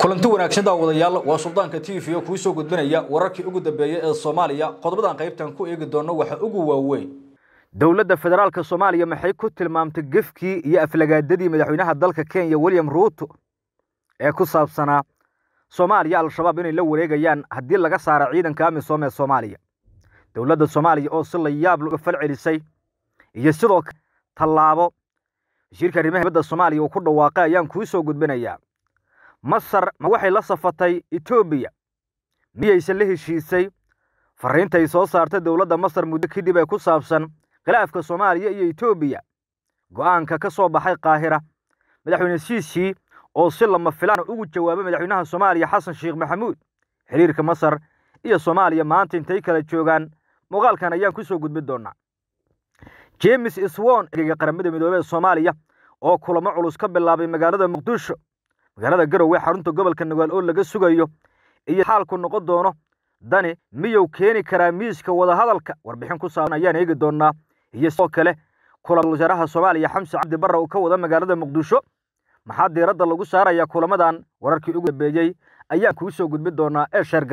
kulanti wanaagsan daawadayaal waa suldaanka t v oo kuu soo gudbinaya wararkii ugu dambeeyey ee soomaaliya qodobadan qaybtan ku eegi doonno waxa ugu waaweyn dowladda federaalka soomaaliya maxay ku tilmaamtay gefkii iyo aflagaadadii madaxweynaha dalka kenya william ruuto ee ku saabsanaa soomaaliya al-shabaab inay la wareegayaan haddii laga saara ciidanka amisom ee soomaaliya dowladda soomaaliya oo si la yaab laga falcelisay iyo sidoo kale tallaabo wasiirka arrimaha dibadda soomaaliya uu ku dhawaaqay ayaan kuu soo gudbinayaa masar waxay la safatay etoobiya miyayse la heshiisay fariintay soo saartay dowladda masar muddo kadib ee ku saabsan khilaafka soomaaliya iyo etoobiya go'aanka ka soo baxay qaahira madaxweyne siisii oo si lama filaan ugu jawaabay madaxweynaha soomaaliya xasan sheekh maxamuud xiriirka masar iyo soomaaliya maanta intay kala joogaan muuqaalkan ayaan ku soo gudbin doonaa jemes swon eegeyga qaramada midoobey ee soomaaliya oo kulamo culus ka bilaabay magaalada muqdisho magaalada garowe xarunta gobolka nagaal oo laga sugayo iyo xaalku noqon doono dani miyuu keeni karaa miiska wadahadalka warbixin ku saabsan ayaan eegi doonaa iyo sidoo kale kulan wasaaraha soomaaliya xamse cabdi barre uu ka wada magaalada muqdisho maxaa diiradda lagu saarayaa kulamadan wararkii ugu dambeeyey ayaan kuu soo gudbin doonaa ee sheer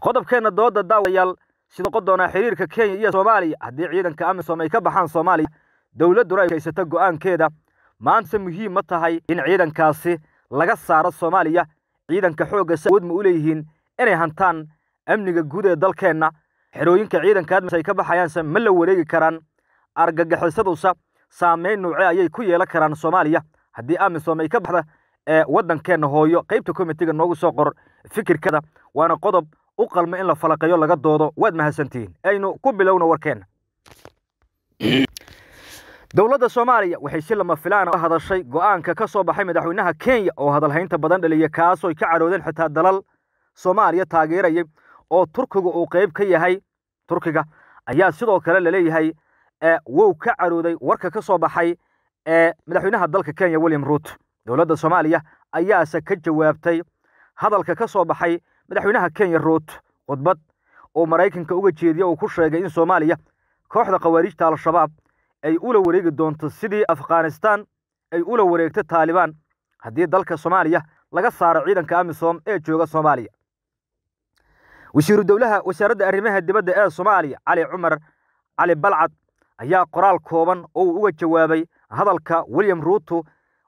qodobkeenna dooda daawayaal siduu noqon doonaa xiriirka kenya iyo soomaaliya haddii ciidanka amisom ay ka baxaan soomaaliya dowladduna ay haysato go'aankeeda maanta muhiim ma tahay in ciidankaasi laga saaro soomaaliya ciidanka xoogga si awood ma u leeyihiin inay hantaan amniga guud ee dalkeenna xerooyinka ciidanka ay ka baxayaanse ma la wareegi karaan argagixisadusa saamayn nuuce ayay ku yeelan karaan soomaaliya haddii amisom ay ka baxda ee waddankeenna hooyo qaybta komitiga noogu soo qor fikirkada waana qodob u qalma in la falaqeeyo laga doodo waad mahadsantihiin aynu ku bilowna warkeenna dowladda soomaaliya waxay si lama filaan a hadashay go'aanka ka soo baxay madaxweynaha kenya oo hadalhaynta badan dhaliya kaasooy ka cadhoodeen xitaa dalal soomaaliya taageerayay oo turkiga uu qayb ka yahay turkiga ayaa sidoo kale laleeyahay wow ka cadhooday warka ka soo baxay ee madaxweynaha dalka kenya william ruut dowladda soomaaliya ayaase ka jawaabtay hadalka ka soo baxay madaxweynaha kenya ruut khudbad uu maraykanka uga jeediye uu ku sheegay in soomaaliya kooxda khawaarijta al-shabaab ay ula wareegi doonto sidii afghanistan ay ula wareegto taalibaan haddii dalka soomaaliya laga saaro ciidanka amisom ee jooga soomaaliya wasiiru dowlaha wasaaradda arrimaha dibadda ee soomaaliya cali cumar cali balcad ayaa qoraal kooban oo uu uga jawaabay hadalka william ruuto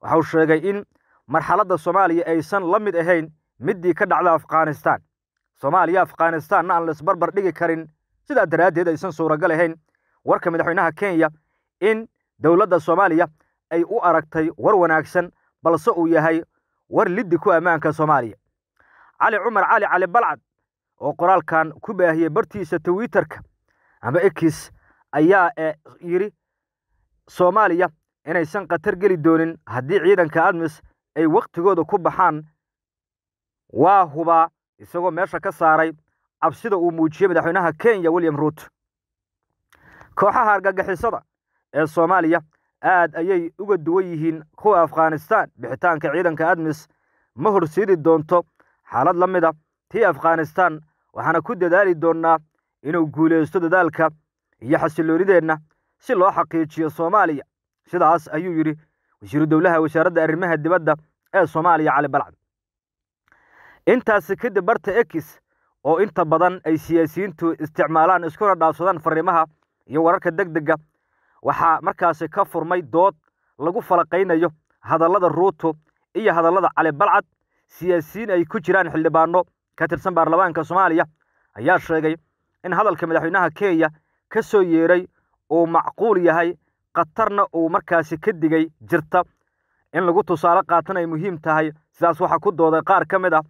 waxauu sheegay in marxaladda soomaaliya aysan la mid ahayn middii ka dhacda afghanistan soomaaliya afghanistanna aan laisbarbar dhigi karin sidaa daraaddeed aysan suuragal ahayn warka madaxweynaha kenya in dowladda soomaaliya ay u aragtay war wanaagsan balse uu yahay war liddi ku ammaanka soomaaliya cali cumar cali cali balcad oo qoraalkan ku baahiyey bartiisa twitterka ama ekis ayaa e, yidhi soomaaliya inaysan khatar geli doonin haddii ciidanka admis ay wakhtigooda ku baxaan waa hubaa isagoo meesha ka saaray cabsida uu muujiyey madaxweynaha kenya william ruut kooxaha argagixisada ee soomaaliya aad ayay uga duwan yihiin kuwa afghanistaan bixitaanka ciidanka admis ma horsiidi doonto xaalad la mid a ah tii afghanistaan waxaana ku dadaali doonnaa inuu guulaysto dadaalka iyo xasilloonideenna si loo xaqiijiyo soomaaliya sidaas ayuu yidhi wasiiru dowlaha wasaaradda arrimaha dibadda ee soomaaliya cali balcad intaasi kadib barta ekis oo inta badan ay siyaasiyiintu isticmaalaan iskuna dhaafsadaan fariimaha iyo wararka deg dega waxaa markaasi ka furmay dood lagu falaqaynayo hadallada ruuto iyo hadallada cali balcad siyaasiyiin ay ku jiraan xildhibaano ka tirsan baarlamaanka soomaaliya ayaa sheegay in hadalka madaxweynaha kenya ka soo yeeray uu macquul yahay khatarna uu markaasi ka digay jirta in lagu tusaale qaatan ay muhiim tahay sidaas waxaa ku dooday qaar ka mid ah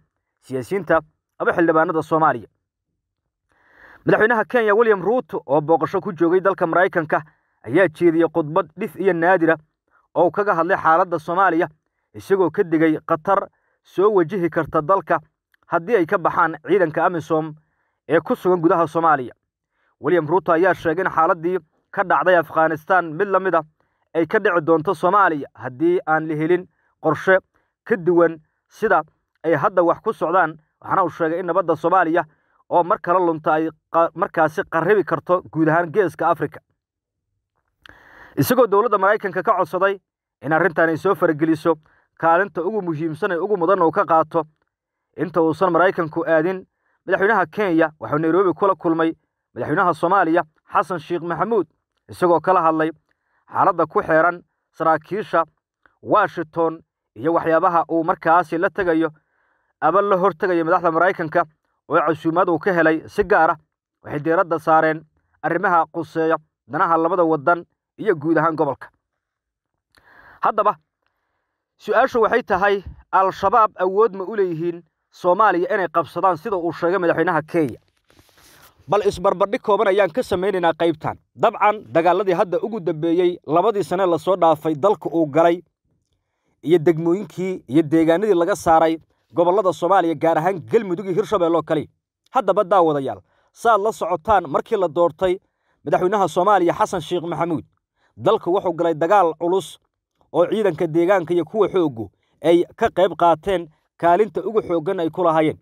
siyaasiyiinta aba xildhibaanada soomaaliya madaxweynaha kenya william ruuto oo booqasho ku joogay dalka maraykanka ayaa jeediyey khudbad dhif iyo naadira oo kaga hadlay xaaladda soomaaliya isagoo ka digay khatar soo wajihi karta dalka haddii ay ka baxaan ciidanka amisom ee ku sugan gudaha soomaaliya william ruuto ayaa sheegay in xaaladdii ka dhacday afghanistan mid la mid a ah ay ka dhici doonto soomaaliya haddii aan la helin qorshe ka duwan sida ay hadda wax ku socdaan waxaana uu sheegay in nabadda soomaaliya oo mar kale lunta ay markaasi qarribi karto guud ahaan geeska afrika isagoo dowladda maraykanka ka codsaday in arrintan ay soo farageliso kaalinta ugu muhiimsan ee ugu mudan uu ka qaato inta uusan maraykanku aadin madaxweynaha kenya waxuu nairobi kula kulmay madaxweynaha soomaaliya xasan sheekh maxamuud isagoo kala hadlay xaaladda ku xeeran saraakiisha washington iyo waxyaabaha uu markaasi la tegayo aba la hortegayo madaxda maraykanka oo casuumaad uu ka helay si gaar ah. waxay diiradda saareen arrimaha quseeya danaha labada waddan iyo guud ahaan gobolka haddaba su-aashu waxay tahay al-shabaab awood ma u leeyihiin soomaaliya inay qabsadaan sida uu sheegay madaxweynaha kenya bal isbarbardhig kooban ayaan ka samaynaynaa qaybtan dabcan dagaaladii hadda ugu dambeeyey labadii sane lasoo dhaafay dalka uu galay iyo degmooyinkii iyo deegaanadii laga saaray gobollada soomaaliya gaar ahaan galmudug iyo hirshabeelloo kaliya haddaba daawadayaal saaad la socotaan markii la doortay madaxweynaha soomaaliya xasan sheekh maxamuud dalku wuxuu galay dagaal culus oo ciidanka deegaanka iyo kuwa xooggu ay ka qayb qaateen kaalinta ugu xooggan ay ku lahaayeen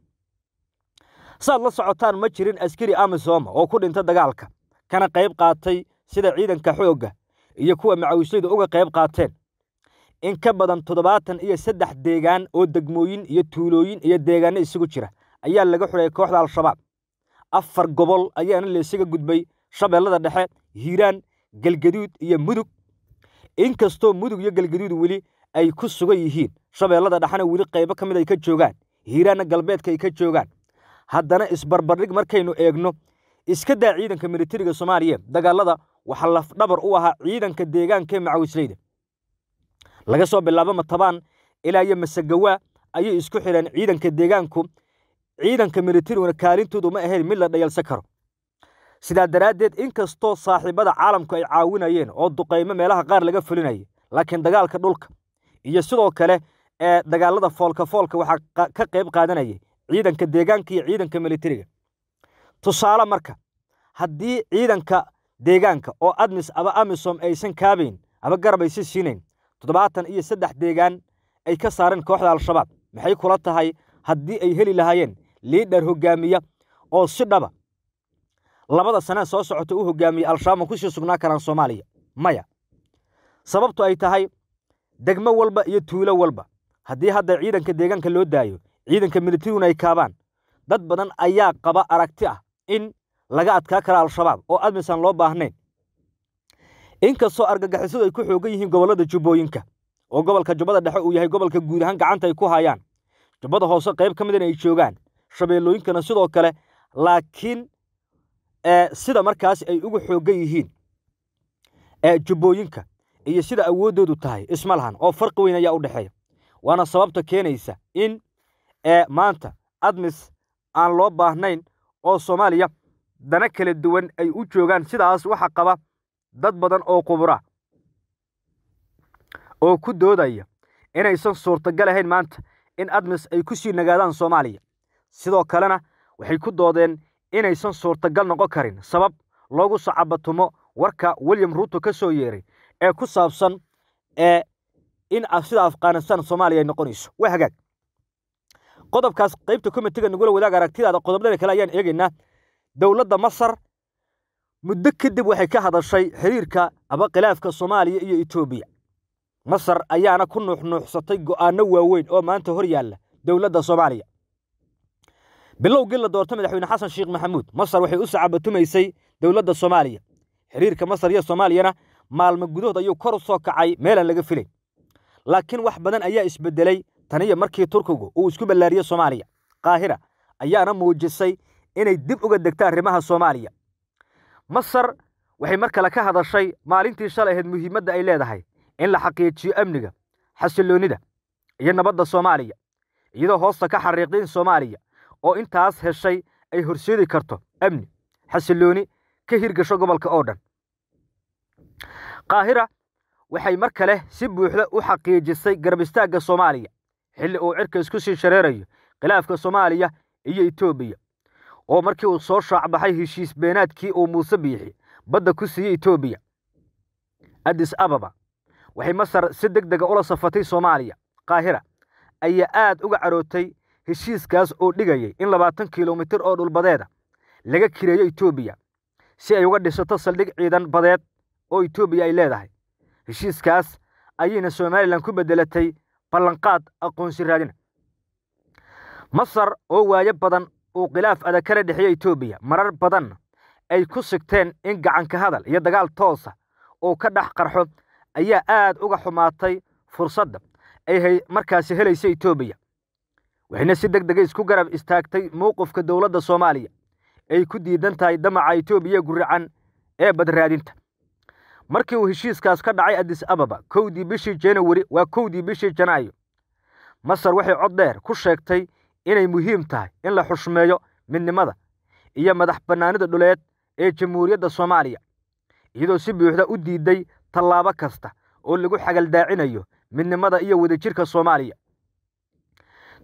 saad la socotaan ma jirin askari amisoma oo ku dhinta dagaalka kana qayb qaatay sida ciidanka xoogga iyo kuwa macawisyadu uga qayb qaateen in ka badan toddobaatan iyo saddex deegaan oo degmooyin iyo tuulooyin iyo deegaano isugu jira ayaa laga xidhay kooxda al-shabaab afar gobol ayaana laysaga gudbay shabeellada dhexe hiiraan galgaduud iyo mudug inkastoo mudug iyo galgaduud weli ay ku sugan yihiin shabeellada dhaxana weli qaybo ka mid ay ka joogaan hiiraanna galbeedka ay ka joogaan haddana isbarbardhig markaynu eegno iska daa ciidanka militariga soomaaliya dagaalada waxaa lafdhabar u ahaa ciidanka deegaankaee macawisleyda laga soo bilaabo matabaan ilaa iyo masagawaa ayay isku xidheen ciidanka deegaanku ciidanka militariguna kaalintoodu ma ahayn mid la dhayalsan karo sidaa daraaddeed inkastoo saaxiibada caalamku ay caawinayeen oo duqaymo meelaha qaar laga fulinayay laakiin dagaalka dhulka iyo sidoo kale ee dagaalada foolka foolka waxaa ka qayb qaadanayay ciidanka deegaanka iyo ciidanka militariga tusaale marka haddii ciidanka deegaanka oo admis aba amisom aysan kaabayn aba garab aysan siinayn toddobaatan iyo saddex deegaan ay ka saareen kooxda al-shabaab maxay kula tahay haddii ay heli lahaayeen liidhar hogaamiya oo si dhaba labada sanee soo socota u hogaamiyey al-shabaab ma kusii sugnaa karaan soomaaliya maya sababtu ay tahay degmo walba iyo tuulo walba haddii hadda ciidanka deegaanka loo daayo ciidanka militariguna ay kaabaan dad badan ayaa qaba aragti ah in laga adkaa kara al-shabaab oo admisan loo baahnayn inkastoo argagixisadu ay ku xoogan yihiin gobollada jubbooyinka oo gobolka jubbada dhexe uu yahay gobolka guud ahaan gacanta ay ku hayaan jubbada hoose qayb ka midana ay joogaan shabeellooyinkana sidoo kale laakiin sida markaas ay uga xoogan yihiin jubbooyinka iyo sida awooddoodu tahay isma lahan oo farqi weyn ayaa u dhexeeya waana sababta keenaysa in maanta admis aan loo baahnayn oo soomaaliya dana kala duwan ay u joogaan sidaas waxa qaba dad badan oo qubura oo ku doodaya inaysan suurtagal ahayn maanta in admis ay ku sii nagaadaan soomaaliya sidoo kalena waxay ku doodeen inaysan suurtagal noqon karin sabab loogu sacabatumo warka william ruuto ka soo yeeray ee ku saabsan ee in sida afghanistan soomaaliya ay noqonayso waa hagaag qodobkaas qaybta komitiga nugula wadaag aragtidaada qodoblada kale ayaan eegaynaa dowladda masar muddo kadib waxay ka hadashay xiriirka aba khilaafka soomaaliya iyo etoobiya masar ayaana ku nuuxnuuxsatay go'aanno waaweyn oo maanta hor yaalla dowladda soomaaliya bilowgii la doorto madaxweyne xasan sheekh maxamuud masar waxay u sacabatumaysay dowladda soomaaliya xiriirka masar iyo soomaaliyana maalmo gudahood ayuu kor u soo kacay meelaan laga filay laakiin wax badan ayaa isbedelay taniyo markii turkigu uu isku ballaariyey soomaaliya qaahira ayaana muujisay inay dib uga degta arrimaha soomaaliya masar waxay mar kale ka hadashay maalintii shalay ahayd muhiimadda ay leedahay in la xaqiijiyo amniga xasilloonnida iyo nabadda soomaaliya iyadoo hoosta ka xariiqda in soomaaliya oo intaas heshay ay horseedi karto amni xasilooni ka hirgasho gobolka oo dhan kaahira waxay mar kale si buuxda u xaqiijisay garab soomaaliya xilli uu cirka isku sii shareerayo khilaafka soomaaliya iyo etoobiya oo markii uu soo shaacbaxay heshiis beenaadkii uu muuse biixi badda ku siiyey etoobiya adis ababa waxay masar si deg dega ah ula safatay soomaaliya kaahira ayaa aad uga carootay heshiiskaas oo dhigayay in labaatan kilomitir oo dhulbadeeda laga kireeyo etoobiya si ay uga dhisato saldhig ciidan badeed oo etoobiya ay leedahay heshiiskaas ayayna somalilan ku beddelatay ballanqaad aqoonsi raadina masar oo waayo badan uu khilaaf adag kala dhexeeya etoobiya marar badanna ay ku sigteen in gacanka hadal iyo dagaal toosa ah uu ka dhex qarxo ayaa aad uga xumaatay fursadda ay markaasi helaysay etoobiya waxayna si deg dega ah isku garab istaagtay mowqifka dowladda soomaaliya ay ku diidan tahay damaca etoobiya guracan ee badraadinta markii uu heshiiskaas ka dhacay addis ababa kowdii bishii janawari waa kowdii bishii janaayo masar waxay cod dheer ku sheegtay inay muhiim tahay in la xushmeeyo midnimada iyo madax bannaanida dhuleed ee jamhuuriyadda soomaaliya iyadoo si buuxda u diiday tallaabo kasta oo lagu xagaldaacinayo midnimada iyo wadajirka soomaaliya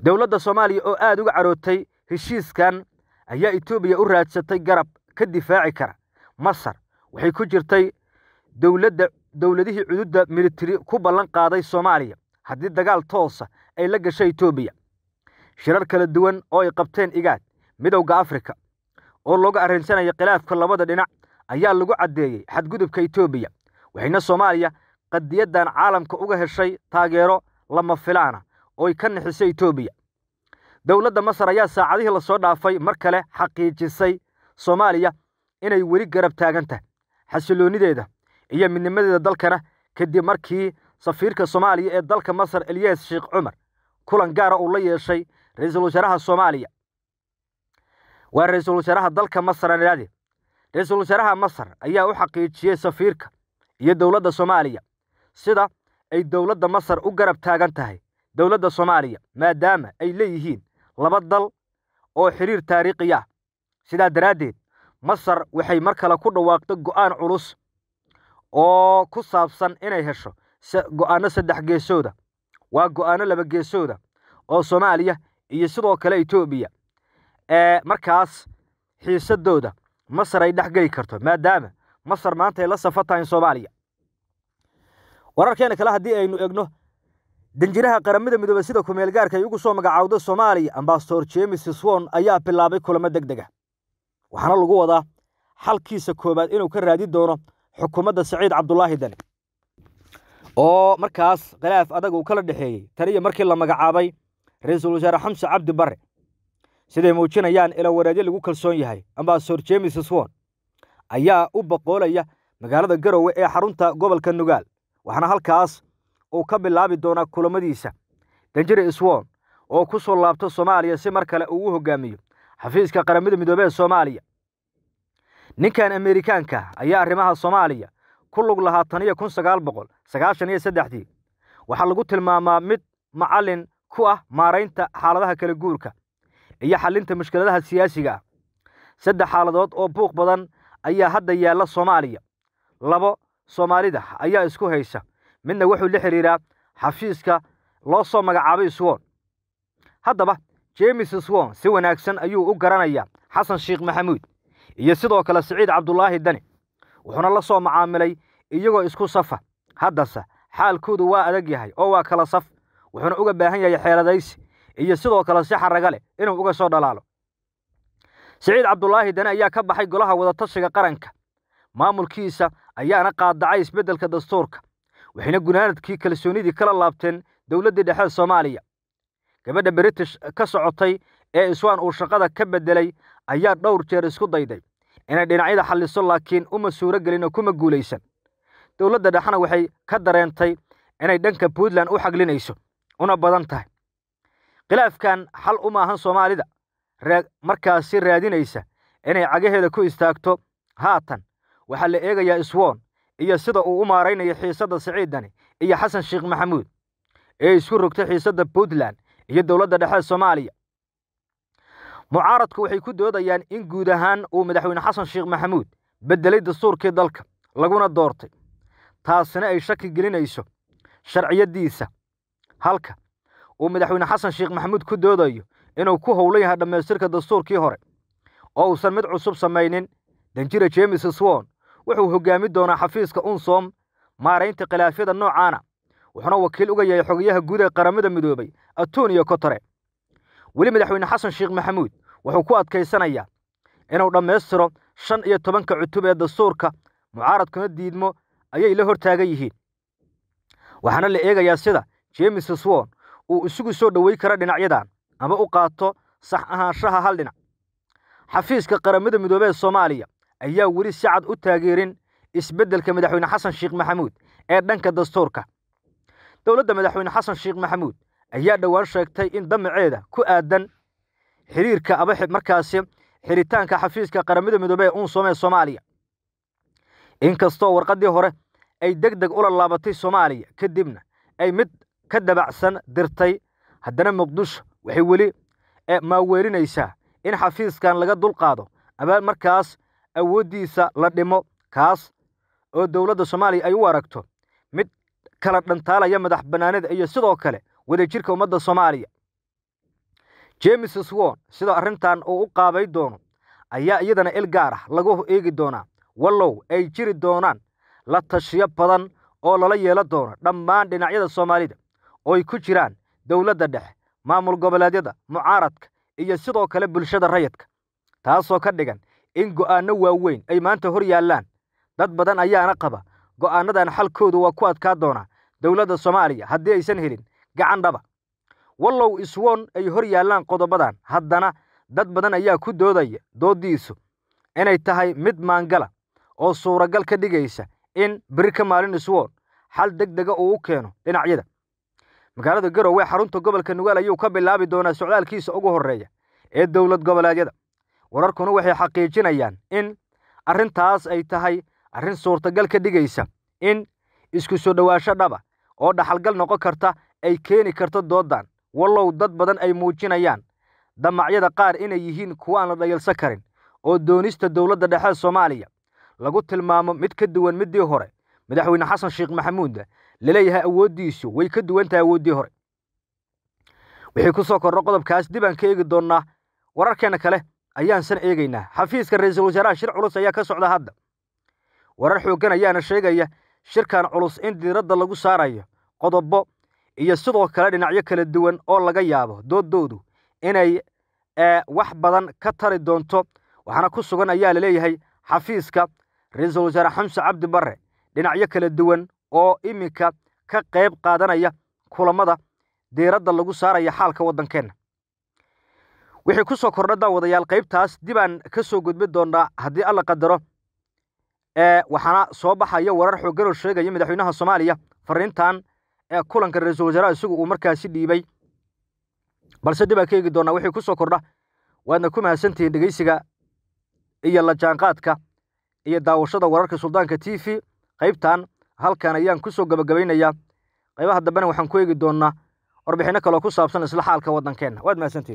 dowladda soomaaliya oo aad uga carootay heshiiskan ayaa etoobiya u raadsatay garab ka difaaci kara masar waxay ku jirtay dowladda dowladihii cududda militari ku ballan qaaday soomaaliya haddii dagaal toosa ay la gashay etoobiya shirar kala duwan oo ay qabteen igaad midowda afrika oo looga arrinsanaya khilaafka labada dhinac ayaa lagu caddeeyey xadgudubka etoobiya waxayna soomaaliya qadiyaddan caalamka uga heshay taageero lama filaana ay ka nixisay etoobiya dowladda masar ayaa saacadihii lasoo dhaafay mar kale xaqiijisay soomaaliya inay weli garab taagan tahay xasiloonnideeda iyo midnimadeeda dalkana kadib markii safiirka soomaaliya ee dalka masar elyes sheekh cumar kulan gaara ah uu la yeeshay ra-iisul wasaaraha soomaaliya waa ra-iisul wasaaraha dalka masar aan idhahdee ra-iisul wasaaraha masar ayaa u xaqiijiyey safiirka iyo dowladda soomaaliya sida ay dowladda masar u garab taagan tahay dowladda soomaaliya maadaama ay leeyihiin laba dal oo xiriir taariikhi ah sidaa daraaddeed masar waxay mar kale ku dhawaaqda go'aan culus oo ku saabsan inay hesho go'aano saddex geesooda waa go'aano laba geesooda oo soomaaliya iyo sidoo kale etoobiya ee markaas xiisadooda masar ay dhexgeli karto maadaama masar maanta ay la safa tahay soomaaliya wararkeena kale haddii aynu egno danjiraha qaramada midoobey sida kumeelgaarka ay ugu soo magacaawda soomaaliya ambastor jemes swon ayaa bilaabay kulamo deg dega waxaana lagu wadaa xalkiisa koowaad inuu ka raadi doono xukuumadda saciid cabdulaahi dane oo markaas khilaaf adag uu kala dhexeeyey tan iyo markii la magacaabay ra-iisul wasaare xamse cabdi barre siday muujinayaan ilawareedyo lagu kalsoon yahay ambasador jemes swon ayaa u boqoolaya magaalada garowe ee xarunta gobolka nugaal waxaana halkaas uu ka bilaabi doonaa kulamadiisa danjire sworn oo ku soo laabta soomaaliya si mar kale uu u hoggaamiyo xafiiska qaramada midoobee soomaaliya ninkan amerikaanka ayaa arrimaha soomaaliya ku lug lahaa tan iyo kun sagaal boqol sagaashan iyo saddexdii waxaa lagu tilmaamaa mid macallin ku ah maaraynta xaaladaha kala guurka iyo xallinta mushkiladaha siyaasiga ah saddex xaaladood oo buuq badan ayaa hadda yaalla soomaaliya labo soomaalida ayaa isku haysa midna wuxuu la xidhiidhaa xafiiska loo soo magacaabay swon haddaba jemis swon si wanaagsan ayuu u garanayaa xasan sheekh maxamuud iyo sidoo kale siciid cabdulaahi dani wuxuuna la soo macaamilay iyagoo isku safa haddase xaalkoodu waa adag yahay oo waa kala saf wuxuuna uga baahan yahay xeeladaysi iyo sidoo kale si xaraga leh inuu uga soo dhalaalo siciid cabdulaahi dani ayaa ka baxay golaha wadatashiga qaranka maamulkiisa ayaana qaadacay isbeddelka dastuurka waxayna gunaanadkii kalsoonidii kala laabteen dowladdii dhexe soomaaliya gabadha british ka socotay ee iswaan uu shaqada ka beddelay ayaa dhowr jeer isku dayday inay dhinacyada xalliso laakiin uma suuro gelin oo kuma guulaysan dowladda dhexena waxay ka dareentay inay dhanka puntland u xaglinayso una badan tahay khilaafkan xal uma ahan soomaalida markaasi raadinaysa inay cagaheeda ku istaagto haatan waxaa la eegayaa iswoon iyo sida uu u maaraynayo xiisadda siciidani iyo xasan sheekh maxamuud ee isku rogtay xiisadda puntland iyo dowladda dhexe soomaaliya mucaaradku waxay ku doodayaan in guud ahaan uu madaxweyne xasan sheekh maxamuud beddelay dastuurkii dalka laguna doortay taasina ay shaki gelinayso sharciyaddiisa halka uu madaxweyne xasan sheekh maxamuud ku doodayo inuu ku howlan yahay dhammaystirka dastuurkii hore oo uusan mid cusub samaynin danjira jeemis swon wuxuu hogaami doonaa xafiiska unsom maaraynta khilaafyada noocaana wuxuuna wakiil uga yahay xogayaha guud ee qaramada midoobay atuniyo kotore weli madaxweyne xasan sheekh maxamuud wuxuu ku adkaysanayaa inuu dhammaystiro shan iyo tobanka cutub ee dastuurka mucaaradkuna diidmo ayay la hortaagan yihiin waxaana la eegayaa sida jemes swon uu isugu soo dhoweyn kara dhinacyadan ama u qaato sax ahaanshaha hal dhinac xafiiska qaramada midoobey ee soomaaliya ayaa weli si cad u taageerin isbeddelka madaxweyne xasan sheekh maxamuud ee dhanka dastuurka dowladda madaxweyne xasan sheekh maxamuud ayaa dhowaan sheegtay in damaceeda ku aadan xiriirka aba markaasi xiritaanka xafiiska qaramada midoobey ee uunsooma ee soomaaliya inkastoo warqaddii hore ay deg deg ula laabatay soomaaliya kadibna ay mid ka dabacsan dirtay haddana muqdisho waxay weli eh, maaweerinaysaa in xafiiskan laga dulqaado ama markaas awooddiisa la dhimo kaas oo dowladda soomaaliya ay u aragto mid kala dhantaalaya madax banaanida iyo sidoo kale wadajirka ummadda soomaaliya jemeses won sida arrintan uu u qaabay doono ayaa iyadana il gaar ah lagu eegi doonaa wallow ay jiri doonaan la tashiyo badan oo lala yeelan doono dhammaan dhinacyada soomaalida oo ay ku jiraan dowladda dhexe maamul goboleedyada mucaaradka iyo sidoo kale bulshada rayidka taasoo ka dhigan in go'aanno waaweyn ay maanta hor yaallaan dad badan ayaana qaba go'aannadan xalkoodu waa ku adkaa doonaa dowladda soomaaliya haddii aysan helin gacan dhaba wallow iswoon ay hor yaallaan qodobadan haddana dad badan ayaa ku doodaya doodiisu inay tahay mid maangala oo suuragal ka dhigaysa in ka maalin iswoon xal deg dega uu u keeno dhinacyada magaalada garowe xarunta gobolka nugaal ayuu ka bilaabi doonaa socdaalkiisa ugu horreeya ee dowlad goboleedyada wararkuna waxay xaqiijinayaan in arrintaas ay tahay arrin suurtagal ka dhigaysa in isku soo dhowaasho dhaba oo dhaxalgal noqon karta ay keeni karto doodan wallow dad badan ay muujinayaan damacyada qaar inay yihiin kuwo aan la dhayalsan karin oo doonista dowladda dhexe soomaaliya lagu tilmaamo mid ka duwan middii hore madaxweyne xasan sheekh maxamuud laleeyahay awooddiisu way ka duwan tahay awooddii hore wixii ku soo kordha qodobkaas dib aan ka eegi doonnaa wararkeenna kale ayaan san eegaynaa xafiiska ra-iisul wasaaraha shir culus ayaa ka socda hadda warar xooggan ayaana sheegaya shirkan culus in diiradda lagu saarayo qodobo iyo sidoo kale dhinacyo kala duwan oo laga yaabo dooddoodu inay eh, wax badan ka tari doonto waxaana ku sugan ayaa laleeyahay xafiiska ra-iisul wasaare xamse cabdi barre dhinacyo kala duwan oo iminka ka qayb qaadanaya kulammada diiradda lagu saaraya xaalka waddankeenna wixii ku soo kordha daawadayaal qaybtaas dibaan ka soo gudbi doonaa haddii alla qadaro waxaana soo baxaya warar xooggalow sheegaya madaxweynaha soomaaliya fariintan ee kulanka ra-iisul wasaaraha isagu uu markaasi dhiibay balse dibaan ka eegi doonaa wixii ku soo kordha waadna ku mahadsantihiin dhegeysiga iyo la jaanqaadka iyo daawashada wararka suldaanka t v qaybtan halkan ayaan ku soo gebagabaynayaa qaybaha dambena waxaan ku eegi doonaa warbixinno kaloo ku saabsan isla xaalka waddankeenna waad mahadsantihin